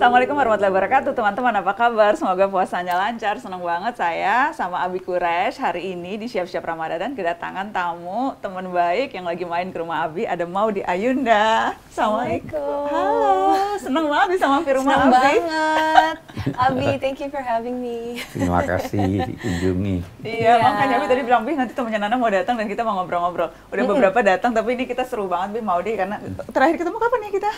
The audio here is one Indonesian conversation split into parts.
Assalamualaikum warahmatullahi wabarakatuh teman-teman apa kabar semoga puasanya lancar senang banget saya sama Abi Kuresh hari ini di siap-siap Ramadan kedatangan tamu teman baik yang lagi main ke rumah Abi ada mau di Ayunda Assalamualaikum Halo senang banget bisa mampir rumah seneng Abi banget Abi thank you for having me terima kasih dikunjungi iya yeah. makanya Abi tadi bilang Bi nanti temannya Nana mau datang dan kita mau ngobrol-ngobrol udah beberapa datang tapi ini kita seru banget Bi mau di karena terakhir ketemu kapan ya kita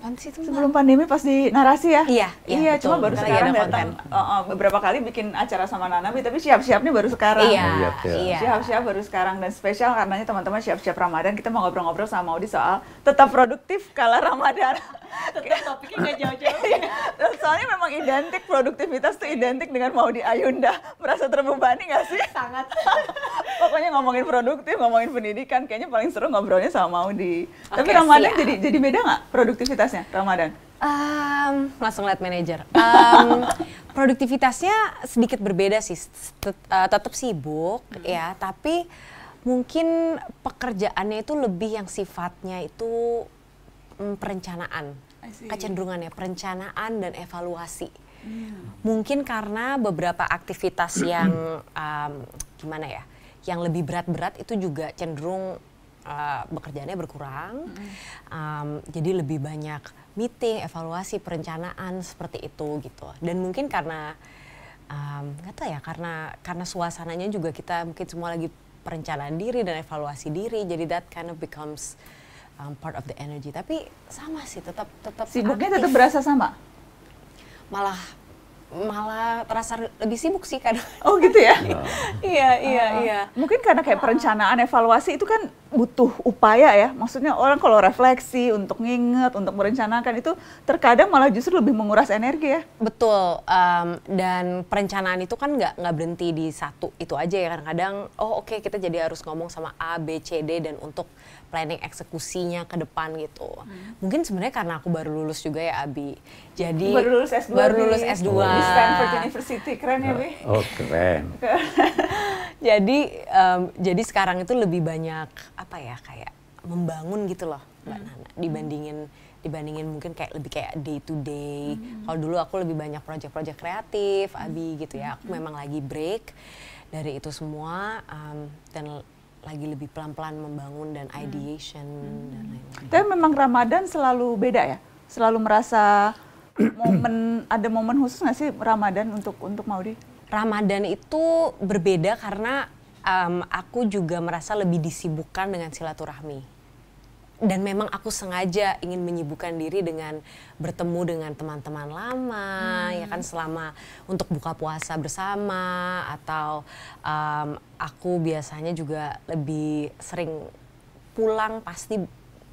kapan sih itu? Sebelum pandemi pasti narasi ya? Iya, iya. iya cuma baru Karena sekarang datang uh, uh, beberapa kali bikin acara sama Nana, tapi siap-siapnya baru sekarang. Iya iya, iya, iya. Siap-siap baru sekarang dan spesial karenanya teman-teman siap-siap Ramadan kita mau ngobrol-ngobrol sama Audi soal tetap produktif kala Ramadan tetap topiknya nggak jauh-jauh. Iya. Soalnya memang identik produktivitas tuh identik dengan mau di Ayunda. Merasa terbebani nggak sih? Sangat. Pokoknya ngomongin produktif, ngomongin pendidikan, kayaknya paling seru ngobrolnya sama mau di. Okay, Tapi Ramadan jadi jadi beda nggak produktivitasnya Ramadan? Um, langsung lihat manajer. Um, produktivitasnya sedikit berbeda sih, tetap eh, sibuk hmm. ya, tapi mungkin pekerjaannya itu lebih yang sifatnya itu mm, perencanaan kecenderungannya perencanaan dan evaluasi. Hmm. Mungkin karena beberapa aktivitas yang um, gimana ya, yang lebih berat-berat itu juga cenderung uh, bekerjaannya berkurang, hmm. um, jadi lebih banyak meeting, evaluasi, perencanaan seperti itu gitu. Dan mungkin karena um, nggak um, tahu ya karena karena suasananya juga kita mungkin semua lagi perencanaan diri dan evaluasi diri, jadi that kind of becomes um, part of the energy. Tapi sama sih, tetap tetap sibuknya aktif. tetap berasa sama. Malah malah terasa lebih sibuk sih kadang. Oh gitu ya? Iya iya ah, ah. iya. Mungkin karena kayak ah, perencanaan evaluasi itu kan butuh upaya ya. Maksudnya orang kalau refleksi untuk nginget, untuk merencanakan itu terkadang malah justru lebih menguras energi ya. Betul. Um, dan perencanaan itu kan nggak nggak berhenti di satu itu aja ya. Kadang-kadang oh oke okay, kita jadi harus ngomong sama A, B, C, D dan untuk planning eksekusinya ke depan gitu. Hmm. Mungkin sebenarnya karena aku baru lulus juga ya Abi. Jadi baru lulus S2. Baru lulus S2. Di Stanford University keren ya, nah, Bi? Oh, keren. jadi um, jadi sekarang itu lebih banyak apa ya kayak membangun gitu loh mbak hmm. Nana dibandingin dibandingin mungkin kayak lebih kayak day to day hmm. kalau dulu aku lebih banyak proyek-proyek kreatif hmm. Abi gitu ya aku hmm. memang lagi break dari itu semua um, dan lagi lebih pelan-pelan membangun dan hmm. ideation hmm. dan lain-lain. Tapi memang Ramadan selalu beda ya, selalu merasa momen ada momen khusus nggak sih Ramadan untuk untuk Maudi? Ramadan itu berbeda karena um, aku juga merasa lebih disibukkan dengan silaturahmi. Dan memang aku sengaja ingin menyibukkan diri dengan bertemu dengan teman-teman lama, hmm. ya kan selama untuk buka puasa bersama atau um, aku biasanya juga lebih sering pulang pasti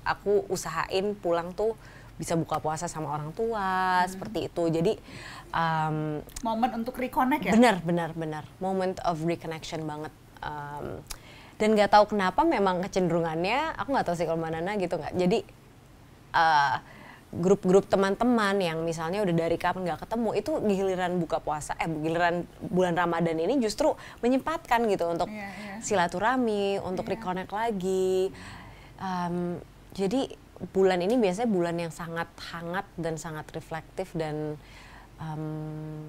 aku usahain pulang tuh bisa buka puasa sama orang tua hmm. seperti itu jadi um, momen untuk reconnect ya benar benar benar moment of reconnection banget um, dan nggak tahu kenapa memang kecenderungannya aku nggak tahu sih kalau mana gitu nggak jadi uh, grup-grup teman-teman yang misalnya udah dari kapan nggak ketemu itu giliran buka puasa eh giliran bulan Ramadan ini justru menyempatkan gitu untuk yeah, yeah. silaturahmi untuk yeah. reconnect lagi um, jadi bulan ini biasanya bulan yang sangat hangat dan sangat reflektif dan um,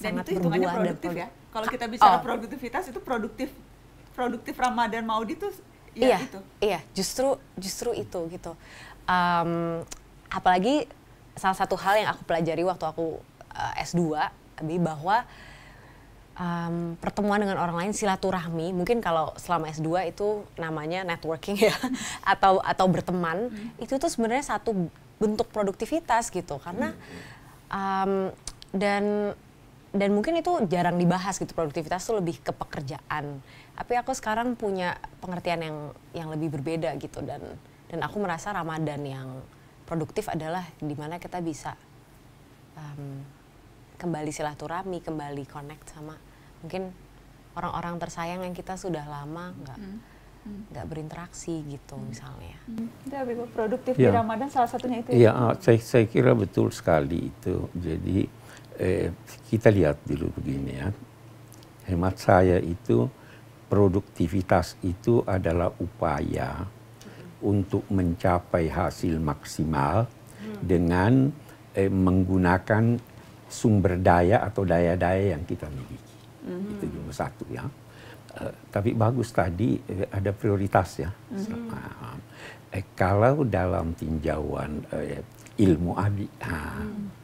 dan sangat itu hitungannya produktif dan ya kalau kita bicara oh. produktivitas itu produktif produktif Ramadan Maudi tuh ya iya, itu. Iya, justru justru itu gitu. Um, apalagi salah satu hal yang aku pelajari waktu aku uh, eh, S2 tapi bahwa um, pertemuan dengan orang lain silaturahmi mungkin kalau selama S2 itu namanya networking ya atau atau berteman hmm. itu tuh sebenarnya satu bentuk produktivitas gitu karena um, dan dan mungkin itu jarang dibahas gitu produktivitas tuh lebih ke pekerjaan. Tapi aku sekarang punya pengertian yang yang lebih berbeda gitu dan dan aku merasa Ramadan yang produktif adalah dimana kita bisa um, kembali silaturahmi, kembali connect sama mungkin orang-orang tersayang yang kita sudah lama nggak hmm. Hmm. nggak berinteraksi gitu hmm. misalnya. Hmm. Itu produktif ya. di iya. Ramadan salah satunya itu. Ya? Iya, ya, saya, saya kira betul sekali itu. Jadi eh, kita lihat dulu begini ya. Hemat saya itu produktivitas itu adalah upaya untuk mencapai hasil maksimal hmm. dengan eh, menggunakan sumber daya atau daya-daya yang kita miliki. hmm Itu nomor satu ya. Uh, tapi bagus tadi uh, ada prioritas ya. Mm-hmm. Uh, eh, kalau dalam tinjauan uh, ilmu abi, uh, mm-hmm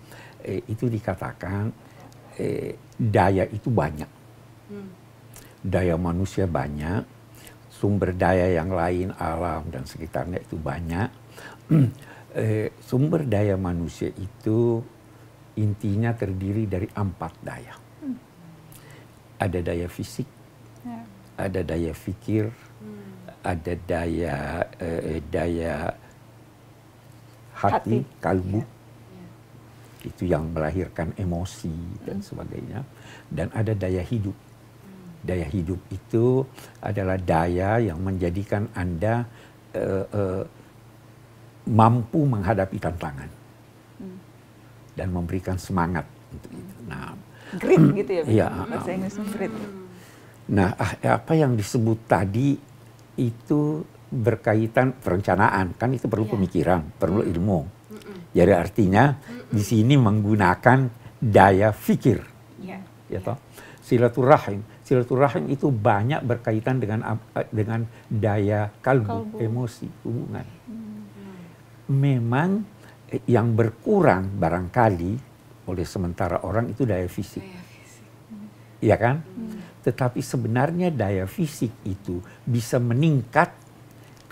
eh, itu dikatakan eh, daya itu banyak. Hmm. Daya manusia banyak, sumber daya yang lain alam dan sekitarnya itu banyak. eh, sumber daya manusia itu intinya terdiri dari empat daya. Hmm. Ada daya fisik, ya. ada daya fikir, hmm. ada daya eh, daya hati, hati. kalbu, yeah itu yang melahirkan emosi dan hmm. sebagainya dan ada daya hidup daya hidup itu adalah daya yang menjadikan anda uh, uh, mampu menghadapi tantangan hmm. dan memberikan semangat untuk itu. Hmm. Nah, grit gitu ya, ya bahasa Nah, ah, apa yang disebut tadi itu berkaitan perencanaan kan itu perlu ya. pemikiran, perlu ilmu mm Jadi artinya di sini menggunakan daya fikir. Yeah. Ya toh? Silaturahim, silaturahim itu banyak berkaitan dengan eh, dengan daya kalbu, kalbu. emosi, hubungan. Mm-hmm. Memang eh, yang berkurang barangkali oleh sementara orang itu daya fisik. Daya fisik. Mm-hmm. Ya kan? mm Tetapi sebenarnya daya fisik itu bisa meningkat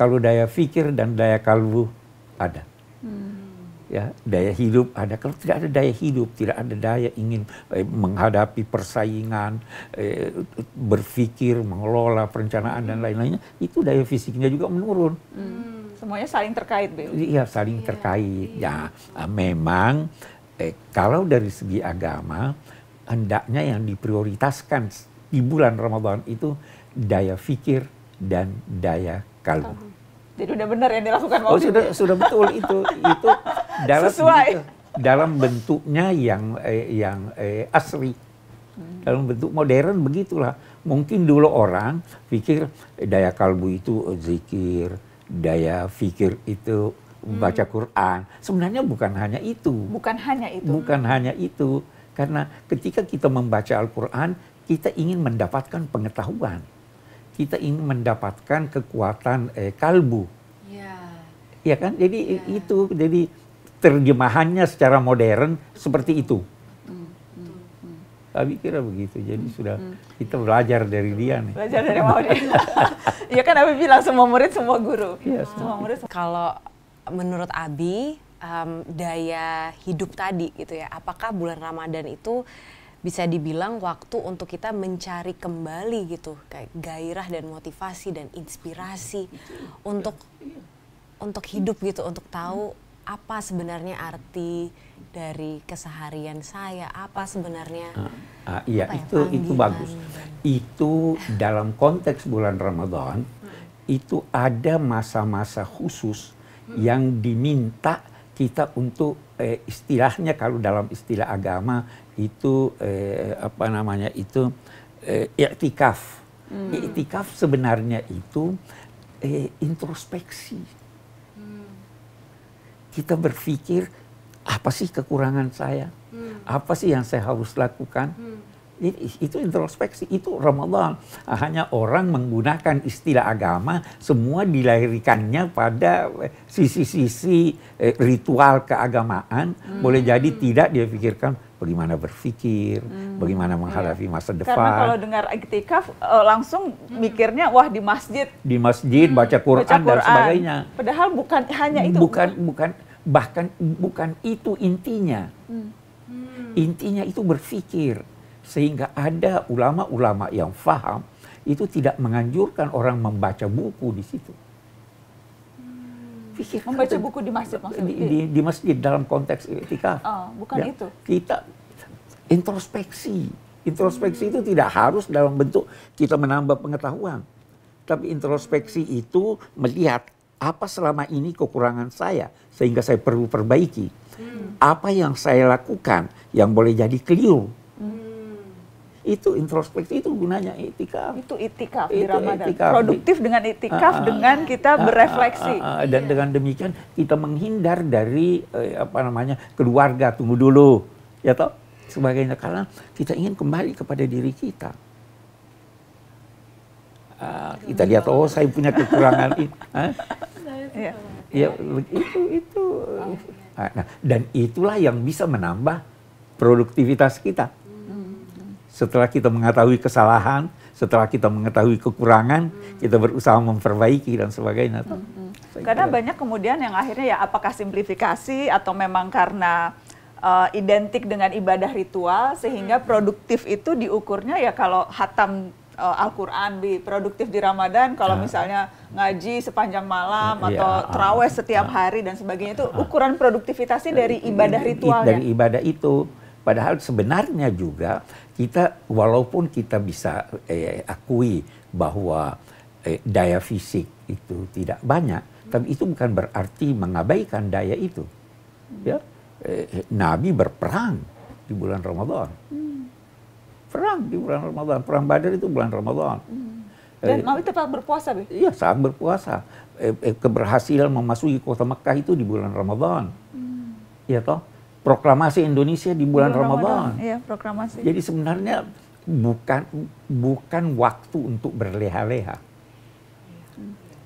kalau daya fikir dan daya kalbu ada ya daya hidup ada kalau tidak ada daya hidup tidak ada daya ingin eh, menghadapi persaingan eh, berpikir mengelola perencanaan dan lain-lainnya itu daya fisiknya juga menurun hmm. semuanya saling terkait Bill. iya saling iya. terkait iya. ya eh, memang eh, kalau dari segi agama hendaknya yang diprioritaskan di bulan Ramadan itu daya fikir dan daya kalbu. Jadi udah benar yang dilakukan Oh sudah ya? sudah betul itu itu dalam sesuai gitu, dalam bentuknya yang eh, yang eh, asli hmm. dalam bentuk modern begitulah mungkin dulu orang pikir daya kalbu itu zikir daya pikir itu membaca Quran sebenarnya bukan hanya itu bukan hanya itu bukan hanya itu karena ketika kita membaca Al-Quran kita ingin mendapatkan pengetahuan kita ingin mendapatkan kekuatan eh, kalbu ya kan? Jadi ya. itu jadi terjemahannya secara modern seperti itu. Tapi hmm, hmm, hmm. kira begitu. Jadi sudah kita belajar dari dia nih. Belajar dari Maulana. Iya kan Abi bilang semua murid semua guru. Iya, semua, semua murid. Kalau menurut Abi um, daya hidup tadi gitu ya. Apakah bulan Ramadan itu bisa dibilang waktu untuk kita mencari kembali gitu kayak gairah dan motivasi dan inspirasi iya. untuk iya. untuk hidup gitu, untuk tahu apa sebenarnya arti dari keseharian saya apa sebenarnya uh, uh, iya apa ya, itu itu bagus gitu? itu dalam konteks bulan Ramadan itu ada masa-masa khusus yang diminta kita untuk eh, istilahnya kalau dalam istilah agama itu eh, apa namanya itu eh, iktikaf hmm. iktikaf sebenarnya itu eh, introspeksi kita berpikir apa sih kekurangan saya, hmm. apa sih yang saya harus lakukan. Hmm itu introspeksi, itu Ramadan. Hanya orang menggunakan istilah agama, semua dilahirkannya pada eh, sisi-sisi eh, ritual keagamaan. Hmm. Boleh jadi tidak dia pikirkan bagaimana berpikir, hmm. bagaimana menghadapi iya. masa depan. Karena kalau dengar iktikaf eh, langsung hmm. mikirnya wah di masjid. Di masjid hmm. baca, Quran baca Quran dan sebagainya. Padahal bukan hanya itu. Bukan bukan bahkan bukan itu intinya. Hmm. Hmm. Intinya itu berpikir sehingga ada ulama-ulama yang faham itu tidak menganjurkan orang membaca buku di situ. Hmm. Kan membaca buku di masjid maksudnya? Di, di, di masjid dalam konteks etika. Oh, bukan ya, itu. Kita introspeksi. Introspeksi hmm. itu tidak harus dalam bentuk kita menambah pengetahuan. Tapi introspeksi itu melihat apa selama ini kekurangan saya sehingga saya perlu perbaiki. Hmm. Apa yang saya lakukan yang boleh jadi keliru itu introspeksi itu gunanya itikaf. Itu itikaf di Ramadan. Itikaf. Produktif dengan itikaf ah, ah, ah. dengan kita berefleksi. dan iya. dengan demikian kita menghindar dari eh, apa namanya keluarga tunggu dulu ya toh sebagainya karena kita ingin kembali kepada diri kita. Uh, kita lihat oh saya punya kekurangan ini. Iya. Ya. ya itu itu. Nah, dan itulah yang bisa menambah produktivitas kita. Setelah kita mengetahui kesalahan, setelah kita mengetahui kekurangan, hmm. kita berusaha memperbaiki dan sebagainya. Hmm. Karena banyak kemudian yang akhirnya ya apakah simplifikasi atau memang karena uh, identik dengan ibadah ritual sehingga produktif itu diukurnya ya kalau hatam uh, Al-Qur'an produktif di Ramadan kalau ah. misalnya ngaji sepanjang malam mm, iya, atau ah, terawih ah, setiap hari dan sebagainya itu ukuran produktivitasnya dari ibadah ritual dari ya? ibadah itu Padahal sebenarnya juga kita walaupun kita bisa eh, akui bahwa eh, daya fisik itu tidak banyak, tapi itu bukan berarti mengabaikan daya itu. Ya, eh, Nabi berperang di bulan Ramadan. Perang di bulan Ramadan, perang Badar itu bulan Ramadan. Hmm. Dan eh, Nabi tetap berpuasa, Be? Iya, saat berpuasa. Eh, eh, keberhasilan memasuki kota Mekah itu di bulan Ramadan. Hmm. Ya toh? proklamasi Indonesia di bulan, bulan Ramadan. Ramadan. Iya, proklamasi. Jadi sebenarnya bukan bukan waktu untuk berleha-leha.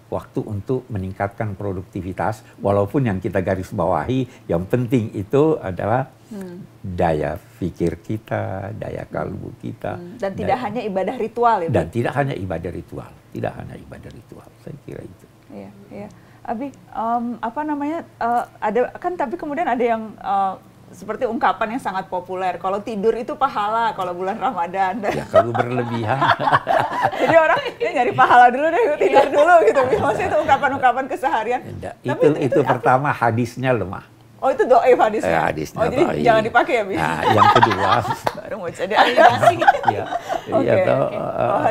Waktu untuk meningkatkan produktivitas walaupun yang kita garis bawahi yang penting itu adalah hmm. daya pikir kita, daya kalbu kita. Hmm. Dan tidak hanya ibadah ritual ya. Dan tidak hanya ibadah ritual, tidak hanya ibadah ritual. Saya kira itu. Iya, iya. Abi, um, apa namanya? Uh, ada kan tapi kemudian ada yang uh, seperti ungkapan yang sangat populer. Kalau tidur itu pahala kalau bulan Ramadan. Ya kalau berlebihan. Jadi orang ya nyari pahala dulu deh, tidur iya. dulu gitu. Maksudnya itu ungkapan-ungkapan keseharian. itu, tapi itu, itu, itu ya, pertama aku, hadisnya lemah. Oh itu doa hadisnya? Ya, hadisnya oh, jadi jangan dipakai ya, Bi? Nah, yang kedua. Baru mau jadi ahli Iya. Iya atau, oh,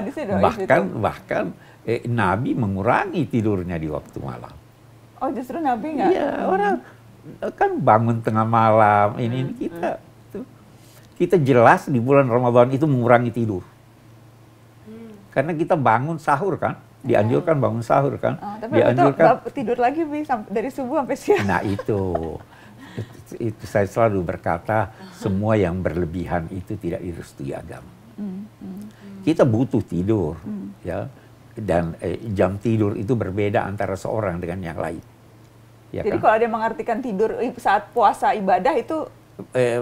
Bahkan, itu. bahkan eh, Nabi mengurangi tidurnya di waktu malam. Oh justru Nabi nggak? Iya hmm. orang kan bangun tengah malam ini, ini hmm. kita hmm. tuh kita jelas di bulan Ramadan itu mengurangi tidur hmm. karena kita bangun sahur kan dianjurkan hmm. bangun sahur kan oh, tapi dianjurkan itu, tidur lagi bi dari subuh sampai siang nah itu itu, saya selalu berkata semua yang berlebihan itu tidak direstui agama. hmm, hmm. hmm. Kita butuh tidur, hmm. ya dan eh, jam tidur itu berbeda antara seorang dengan yang lain. Ya Jadi kan? kalau dia mengartikan tidur saat puasa ibadah itu eh,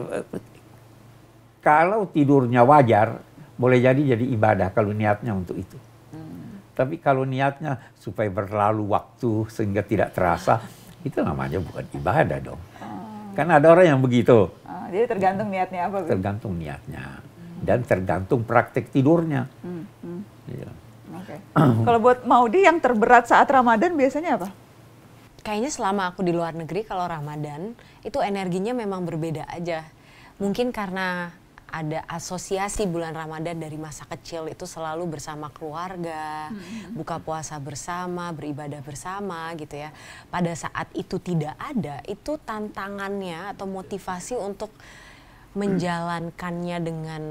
kalau tidurnya wajar boleh jadi jadi ibadah kalau niatnya untuk itu. Hmm. Tapi kalau niatnya supaya berlalu waktu sehingga tidak terasa ah. itu namanya bukan ibadah dong. Hmm. Kan ada orang yang begitu. Hmm. Jadi tergantung niatnya apa? Tergantung niatnya hmm. dan tergantung praktek tidurnya. Hmm. Hmm. Ya. Okay. Kalau buat Maudi yang terberat saat Ramadan biasanya apa? Kayaknya selama aku di luar negeri kalau Ramadan itu energinya memang berbeda aja. Mungkin karena ada asosiasi bulan Ramadan dari masa kecil itu selalu bersama keluarga, hmm. buka puasa bersama, beribadah bersama gitu ya. Pada saat itu tidak ada, itu tantangannya atau motivasi untuk menjalankannya dengan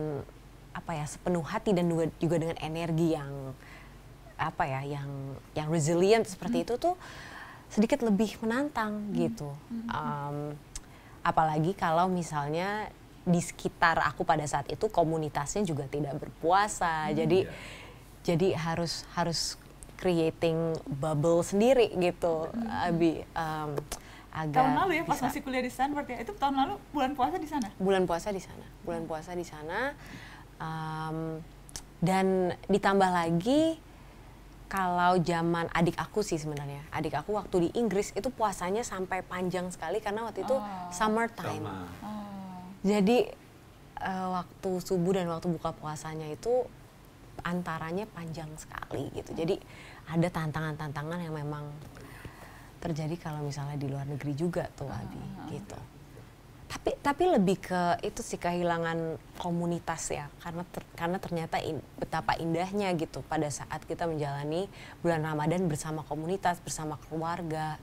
apa ya sepenuh hati dan juga dengan energi yang apa ya yang yang resilient seperti hmm. itu tuh sedikit lebih menantang hmm. gitu. Hmm. Um, apalagi kalau misalnya di sekitar aku pada saat itu komunitasnya juga tidak berpuasa. Hmm. Jadi yeah. jadi harus harus creating bubble sendiri gitu. Hmm. Abi um, agar tahun lalu ya pas bisa. masih kuliah di Stanford ya. Itu tahun lalu bulan puasa di sana. Bulan puasa di sana. Bulan puasa di sana. Um, dan ditambah lagi kalau zaman adik aku sih sebenarnya adik aku waktu di Inggris itu puasanya sampai panjang sekali karena waktu itu oh. summertime oh. jadi uh, waktu subuh dan waktu buka puasanya itu antaranya panjang sekali gitu jadi ada tantangan-tantangan yang memang terjadi kalau misalnya di luar negeri juga tuh Abi uh ah, -huh. Ah, gitu tapi tapi lebih ke itu sih kehilangan komunitas ya karena ter, karena ternyata in, betapa indahnya gitu pada saat kita menjalani bulan Ramadan bersama komunitas bersama keluarga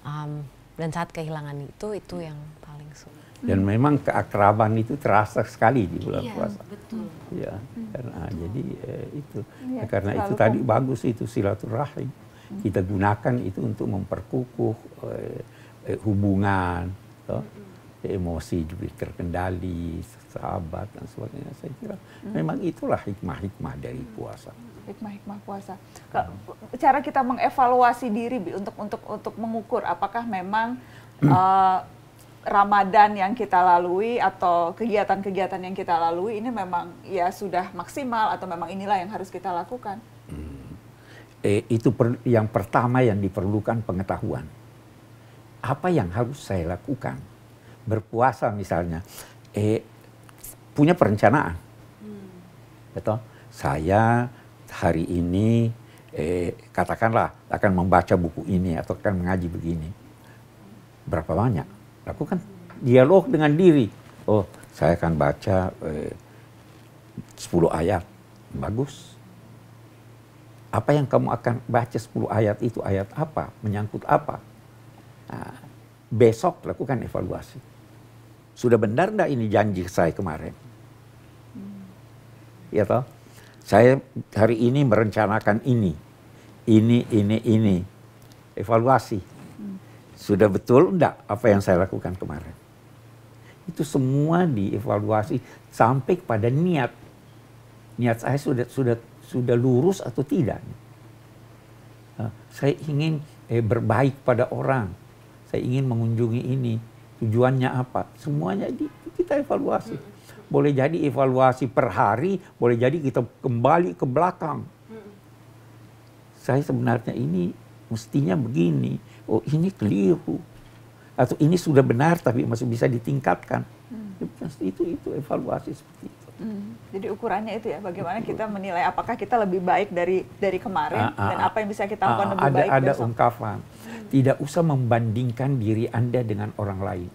um, dan saat kehilangan itu itu yang paling sulit dan hmm. memang keakraban itu terasa sekali di bulan puasa iya, puasa betul ya hmm. karena ah, betul. jadi eh, itu ya, karena itu tadi bagus itu silaturahim hmm. kita gunakan itu untuk memperkukuh eh, eh hubungan hmm emosi juga terkendali, sahabat dan sebagainya. Saya kira hmm. memang itulah hikmah-hikmah dari puasa. Hikmah-hikmah puasa. Hmm. Cara kita mengevaluasi diri untuk untuk untuk mengukur apakah memang uh, Ramadan yang kita lalui atau kegiatan-kegiatan yang kita lalui ini memang ya sudah maksimal atau memang inilah yang harus kita lakukan. Hmm. Eh, itu per, yang pertama yang diperlukan pengetahuan. Apa yang harus saya lakukan? berpuasa misalnya, eh, punya perencanaan, hmm. betul? Saya hari ini eh, katakanlah akan membaca buku ini atau akan mengaji begini, berapa banyak? Lakukan dialog dengan diri. Oh, saya akan baca eh, 10 ayat, bagus apa yang kamu akan baca 10 ayat itu ayat apa, menyangkut apa. Nah, besok lakukan evaluasi. Sudah benar enggak ini janji saya kemarin? Ya toh? Saya hari ini merencanakan ini. Ini, ini, ini. Evaluasi. Sudah betul enggak apa yang saya lakukan kemarin? Itu semua dievaluasi sampai kepada niat. Niat saya sudah sudah sudah lurus atau tidak. Saya ingin eh, berbaik pada orang. Saya ingin mengunjungi ini tujuannya apa semuanya di, kita evaluasi boleh jadi evaluasi per hari boleh jadi kita kembali ke belakang saya sebenarnya ini mestinya begini oh ini keliru atau ini sudah benar tapi masih bisa ditingkatkan hmm. itu itu, itu evaluasi seperti itu Hmm. Jadi ukurannya itu ya, bagaimana kita menilai apakah kita lebih baik dari dari kemarin ah, ah dan ah. apa yang bisa kita lakukan ah, ah, lebih ada, baik ada besok. ungkapan, tidak usah membandingkan diri anda dengan orang lain,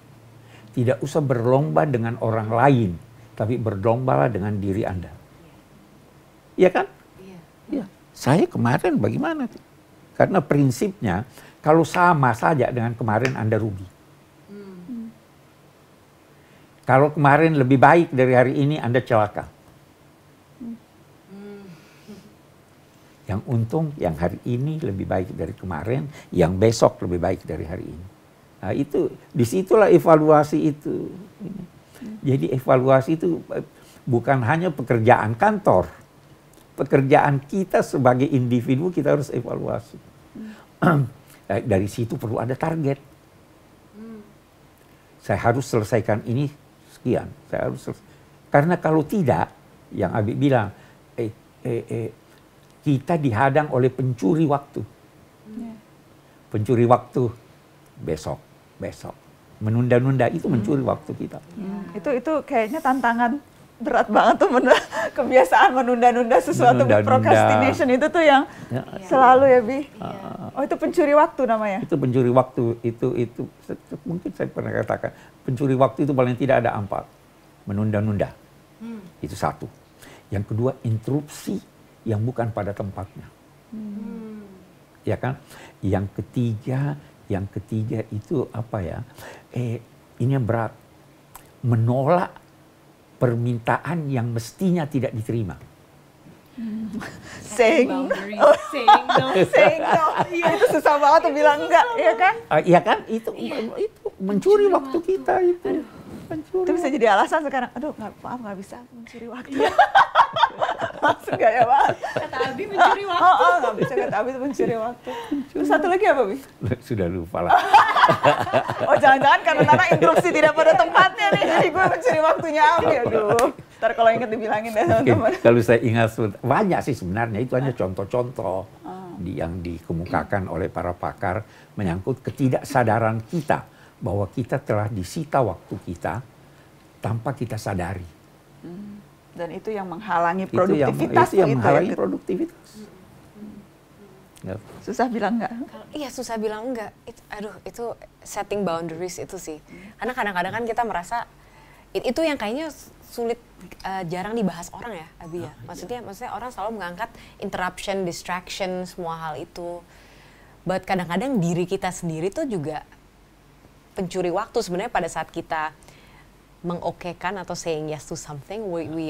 tidak usah berlomba dengan orang lain, tapi berlombalah dengan diri anda. Iya kan? Iya. Ya. Saya kemarin bagaimana? Karena prinsipnya kalau sama saja dengan kemarin anda rugi. Kalau kemarin lebih baik dari hari ini, Anda celaka. Yang untung, yang hari ini lebih baik dari kemarin, yang besok lebih baik dari hari ini. Nah, itu disitulah evaluasi itu. Jadi evaluasi itu eh, bukan hanya pekerjaan kantor, pekerjaan kita sebagai individu kita harus evaluasi. Eh, dari situ perlu ada target. Saya harus selesaikan ini sekian. Saya harus karena kalau tidak, yang Abi bilang, eh, eh, eh, kita dihadang oleh pencuri waktu. Ya. Pencuri waktu besok, besok menunda-nunda itu hmm. mencuri hmm. waktu kita. Ya. Itu itu kayaknya tantangan berat banget tuh menunda, kebiasaan menunda-nunda sesuatu menunda procrastination itu tuh yang ya. selalu ya bi ya. oh itu pencuri waktu namanya itu pencuri waktu itu itu mungkin saya pernah katakan pencuri waktu itu paling tidak ada empat menunda-nunda hmm. itu satu yang kedua interupsi yang bukan pada tempatnya hmm. ya kan yang ketiga yang ketiga itu apa ya eh ini yang berat menolak permintaan yang mestinya tidak diterima. Seng, Saying, oh. saying no, saying no, iya, itu susah banget tuh bilang enggak, ya kan? Uh, iya kan, itu iya. itu mencuri, mencuri waktu, waktu kita itu. Aduh. Mencuri. Itu bisa jadi alasan sekarang. Aduh, nggak maaf nggak bisa mencuri waktu. Iya. gak ya pak Kata Abi mencuri waktu. Oh, oh gak bisa kata Abi mencuri waktu. Terus satu lagi apa, Bi? Sudah lupa lah. oh, jangan-jangan karena Nana instruksi tidak pada tempatnya nih. Jadi gue mencuri waktunya Abi. Aduh. Ntar kalau inget dibilangin deh sama teman. Kalau saya ingat, banyak sih sebenarnya. Itu hanya contoh-contoh oh. di, yang dikemukakan oleh para pakar menyangkut ketidaksadaran kita bahwa kita telah disita waktu kita tanpa kita sadari. Hmm. Dan itu yang menghalangi produktivitas. Itu yang, gitu ya, menghalangi gitu. produktivitas. Ya. Susah bilang enggak? Iya susah bilang enggak. Itu, aduh itu setting boundaries itu sih. Karena kadang-kadang kan kita merasa itu yang kayaknya sulit uh, jarang dibahas orang ya Abi ya. Ah, iya. Maksudnya, maksudnya orang selalu mengangkat interruption, distraction, semua hal itu. Buat kadang-kadang diri kita sendiri tuh juga pencuri waktu sebenarnya pada saat kita mengokekan atau saying yes to something, we, we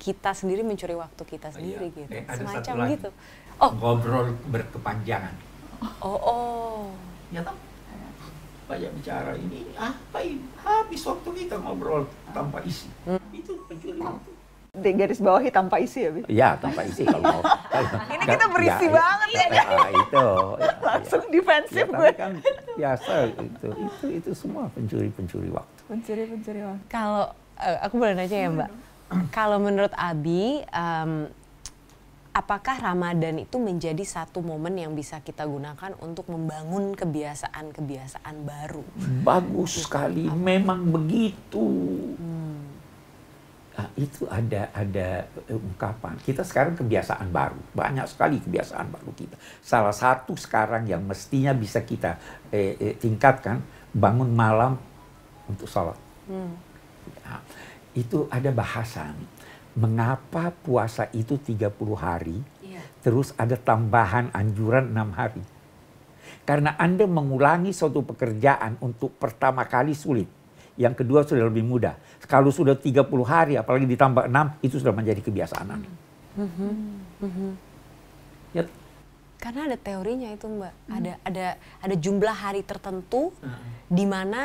kita sendiri mencuri waktu kita oh, sendiri iya. gitu, eh, ada semacam satu lagi. gitu. Oh. Ngobrol berkepanjangan. Oh, oh. Ya kan? Banyak bicara ini apa ini? Habis waktu kita ngobrol tanpa isi. Hmm. Itu pencuri waktu di garis bawahi tanpa isi ya, Iya, tanpa isi kalau mau. Ini kita berisi ya, banget ya. ya, ya. itu. Iya, iya. Langsung defensif ya, gue. Kan biasa itu itu itu semua pencuri pencuri waktu pencuri pencuri waktu kalau uh, aku boleh nanya ya mbak kalau menurut Abi um, apakah Ramadan itu menjadi satu momen yang bisa kita gunakan untuk membangun kebiasaan-kebiasaan baru? Bagus sekali, memang begitu. Hmm. Nah, itu ada ada eh, ungkapan. Kita sekarang kebiasaan baru, banyak sekali kebiasaan baru kita. Salah satu sekarang yang mestinya bisa kita eh, eh, tingkatkan bangun malam untuk sholat. Hmm. Nah, itu ada bahasan. Mengapa puasa itu 30 hari, yeah. terus ada tambahan anjuran enam hari? Karena Anda mengulangi suatu pekerjaan untuk pertama kali sulit yang kedua sudah lebih mudah. Kalau sudah 30 hari, apalagi ditambah 6, itu sudah menjadi kebiasaan Mm -hmm. Mm -hmm. Yep. Ya. Karena ada teorinya itu Mbak, mm ada ada ada jumlah hari tertentu mm -hmm. di mana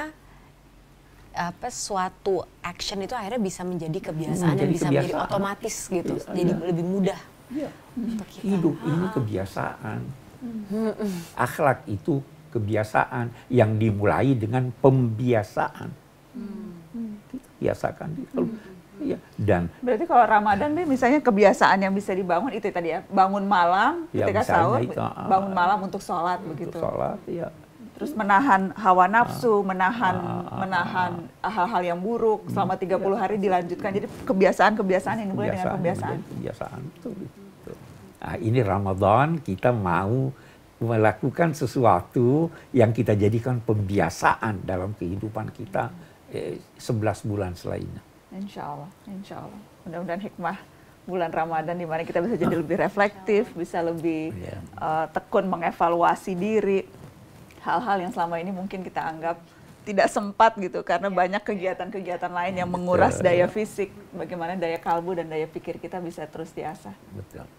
apa suatu action itu akhirnya bisa menjadi kebiasaan dan bisa kebiasaan. menjadi otomatis gitu, ya, jadi ya. lebih mudah. Ya. Hidup ah. ini kebiasaan. Mm-hmm. Akhlak itu kebiasaan yang dimulai dengan pembiasaan. Hmm. Biasakan. Kalau Dan berarti kalau Ramadan nih misalnya kebiasaan yang bisa dibangun itu tadi ya, bangun malam ya, ketika sahur, itu, ah, bangun ah, malam untuk sholat untuk begitu. Sholat, ya Terus menahan hawa nafsu, ah, menahan ah, ah menahan hal-hal yang buruk hmm, selama 30 ya. hari dilanjutkan. Jadi kebiasaan-kebiasaan ini mulai dengan kebiasaan. Kebiasaan iya, itu. Gitu. Nah, ini Ramadan kita mau melakukan sesuatu yang kita jadikan pembiasaan dalam kehidupan kita. Hmm 11 eh, bulan selainnya. Insya Allah, insya Allah. Mudah-mudahan hikmah bulan Ramadan di mana kita bisa jadi lebih reflektif, bisa lebih yeah. Iya. uh, tekun mengevaluasi diri hal-hal yang selama ini mungkin kita anggap tidak sempat gitu karena iya. banyak kegiatan-kegiatan lain yang menguras Betul, iya. daya yeah. fisik. Bagaimana daya kalbu dan daya pikir kita bisa terus diasah. Betul.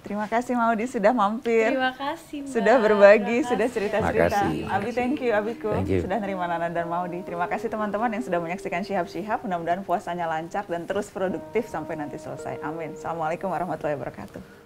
Terima kasih Maudi sudah mampir. Terima kasih. Mbak. Sudah berbagi, kasih. sudah cerita-cerita. Abi thank you, Abiku thank you. sudah nerima Nana dan Maudi. Terima kasih teman-teman yang sudah menyaksikan Syihab Syihab. Mudah-mudahan puasanya lancar dan terus produktif sampai nanti selesai. Amin. Assalamualaikum warahmatullahi wabarakatuh.